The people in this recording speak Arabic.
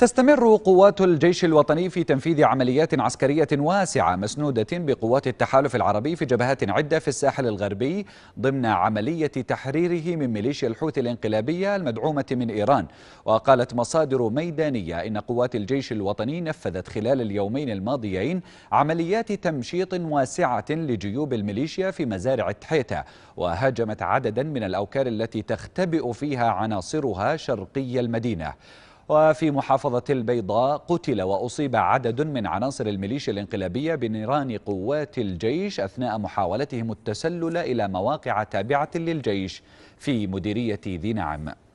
تستمر قوات الجيش الوطني في تنفيذ عمليات عسكرية واسعة مسنودة بقوات التحالف العربي في جبهات عدة في الساحل الغربي ضمن عملية تحريره من ميليشيا الحوثي الانقلابية المدعومة من إيران وقالت مصادر ميدانية إن قوات الجيش الوطني نفذت خلال اليومين الماضيين عمليات تمشيط واسعة لجيوب الميليشيا في مزارع التحيتة وهاجمت عددا من الأوكار التي تختبئ فيها عناصرها شرقي المدينة وفي محافظة البيضاء قتل وأصيب عدد من عناصر الميليشيا الانقلابية بنيران قوات الجيش أثناء محاولتهم التسلل إلى مواقع تابعة للجيش في مديرية ذي نعم